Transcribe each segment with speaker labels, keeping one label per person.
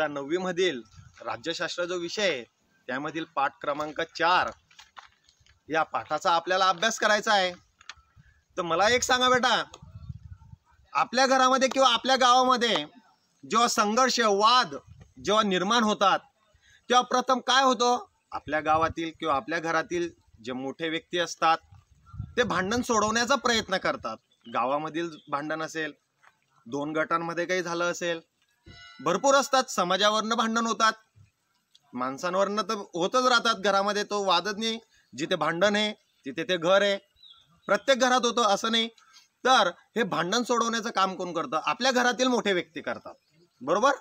Speaker 1: इयत्ता मधील राज्यशास्त्र जो विषय आहे त्यामधील पाठ क्रमांक चार या पाठाचा आपल्याला अभ्यास करायचा आहे तर मला एक सांगा बेटा आपल्या घरामध्ये किंवा आपल्या गावामध्ये जेव्हा संघर्ष वाद जेव्हा निर्माण होतात तेव्हा प्रथम काय होतो आपल्या गावातील किंवा आपल्या घरातील जे मोठे व्यक्ती असतात ते भांडण सोडवण्याचा प्रयत्न करतात गावामधील भांडण असेल दोन गटांमध्ये काही झालं असेल भरपूर असतात समाजावरनं भांडण होतात माणसांवरनं तर होतच राहतात घरामध्ये तो वादच नाही जिथे भांडण आहे तिथे ते घर आहे प्रत्येक घरात होतं असं नाही तर हे भांडण सोडवण्याचं काम कोण करतं आपल्या घरातील मोठे व्यक्ती करतात बरोबर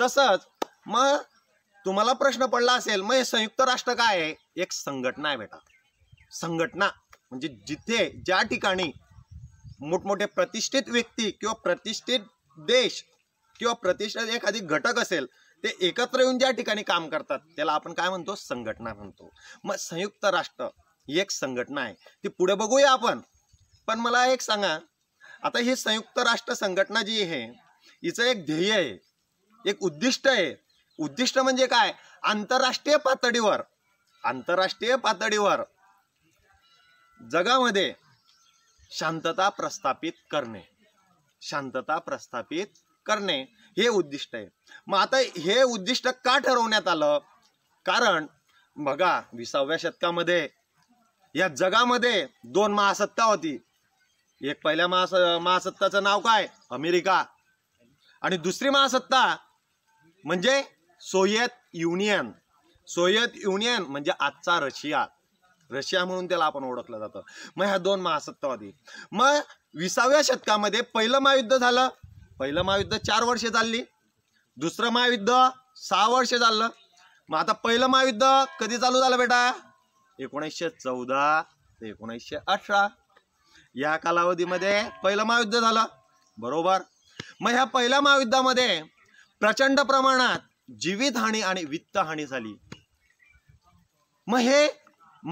Speaker 1: तसंच मग तुम्हाला प्रश्न पडला असेल मग हे संयुक्त राष्ट्र काय आहे एक संघटना आहे बेटा संघटना म्हणजे जिथे ज्या ठिकाणी मोठमोठे प्रतिष्ठित व्यक्ती किंवा प्रतिष्ठित देश किंवा प्रतिष्ठित एखादी घटक असेल ते एकत्र येऊन ज्या ठिकाणी काम करतात त्याला आपण काय म्हणतो संघटना म्हणतो मग संयुक्त राष्ट्र ही एक संघटना आहे ती पुढे बघूया आपण पण मला एक सांगा आता ही संयुक्त राष्ट्र संघटना जी आहे हिचं एक ध्येय आहे एक उद्दिष्ट आहे उद्दिष्ट म्हणजे काय आंतरराष्ट्रीय पातळीवर आंतरराष्ट्रीय पातळीवर जगामध्ये शांतता प्रस्थापित करणे शांतता प्रस्थापित करणे हे उद्दिष्ट आहे मग आता हे उद्दिष्ट का ठरवण्यात आलं कारण बघा विसाव्या शतकामध्ये या जगामध्ये दोन महासत्ता होती एक पहिल्या महास महासत्ताचं नाव काय अमेरिका आणि दुसरी महासत्ता म्हणजे सोवियत युनियन सोयत युनियन म्हणजे आजचा रशिया रशिया म्हणून त्याला आपण ओळखलं जातं मग ह्या दोन महासत्ता होती मग विसाव्या शतकामध्ये पहिलं महायुद्ध झालं पहिलं महायुद्ध चार वर्ष चालली दुसरं महायुद्ध सहा वर्ष चाललं मग आता पहिलं महायुद्ध कधी चालू झालं बेटा एकोणीसशे चौदा ते एकोणीसशे अठरा या कालावधीमध्ये पहिलं महायुद्ध झालं बरोबर मग ह्या पहिल्या महायुद्धामध्ये प्रचंड प्रमाणात जीवितहानी आणि वित्तहानी झाली मग हे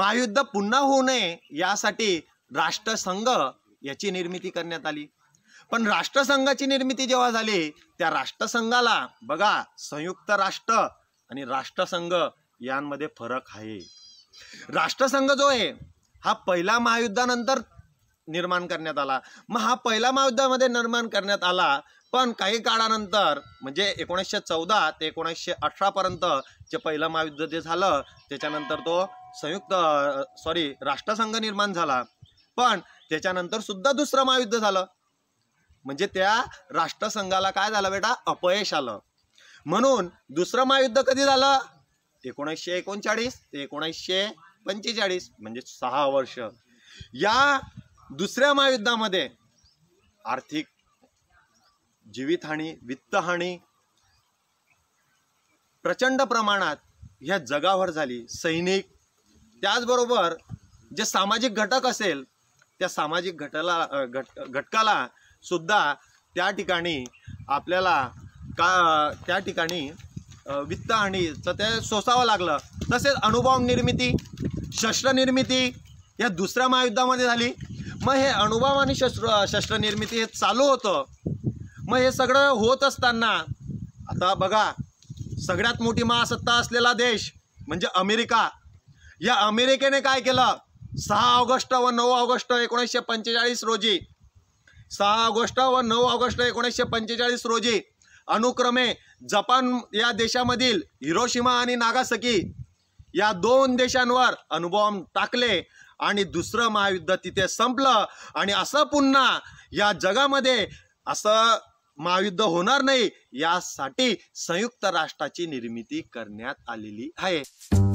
Speaker 1: महायुद्ध पुन्हा होऊ नये यासाठी राष्ट्रसंघ याची निर्मिती करण्यात आली पण राष्ट्रसंघाची निर्मिती जेव्हा झाली त्या राष्ट्रसंघाला बघा संयुक्त राष्ट्र आणि राष्ट्रसंघ यांमध्ये फरक आहे राष्ट्रसंघ जो आहे हा पहिला महायुद्धानंतर निर्माण करण्यात आला मग हा पहिला महायुद्धामध्ये निर्माण करण्यात आला पण काही काळानंतर म्हणजे एकोणीसशे चौदा ते एकोणीसशे अठरापर्यंत जे पहिलं महायुद्ध जे झालं त्याच्यानंतर तो संयुक्त सॉरी राष्ट्रसंघ निर्माण झाला पण त्याच्यानंतर सुद्धा दुसरं महायुद्ध झालं म्हणजे त्या राष्ट्रसंघाला काय झालं बेटा अपयश आलं म्हणून दुसरं महायुद्ध कधी झालं एकोणीसशे एकोणचाळीस ते एकोणीसशे पंचेचाळीस म्हणजे सहा वर्ष या दुसऱ्या महायुद्धामध्ये आर्थिक जीवितहानी वित्तहानी प्रचंड प्रमाणात ह्या जगावर झाली सैनिक त्याचबरोबर जे सामाजिक घटक असेल त्या सामाजिक घटला घट गट, घटकाला सुद्धा त्या ठिकाणी आपल्याला का त्या ठिकाणी वित्त वित्तहानीचं ते सोसावं लागलं तसेच अनुभव निर्मिती शस्त्रनिर्मिती या दुसऱ्या महायुद्धामध्ये झाली मग हे अनुभव आणि शस्त्र शस्त्रनिर्मिती हे चालू होतं मग हे सगळं होत असताना आता बघा सगळ्यात मोठी महासत्ता असलेला देश म्हणजे अमेरिका या अमेरिकेने काय केलं सहा ऑगस्ट व नऊ ऑगस्ट एकोणीसशे पंचेचाळीस रोजी सहा ऑगस्ट व नऊ ऑगस्ट एकोणीसशे पंचेचाळीस रोजी अनुक्रमे जपान या देशामधील हिरोशिमा आणि नागासकी या दोन देशांवर अणुबॉम्ब टाकले आणि दुसरं महायुद्ध तिथे संपलं आणि असं पुन्हा या जगामध्ये असं महायुद्ध होणार नाही यासाठी संयुक्त राष्ट्राची निर्मिती करण्यात आलेली आहे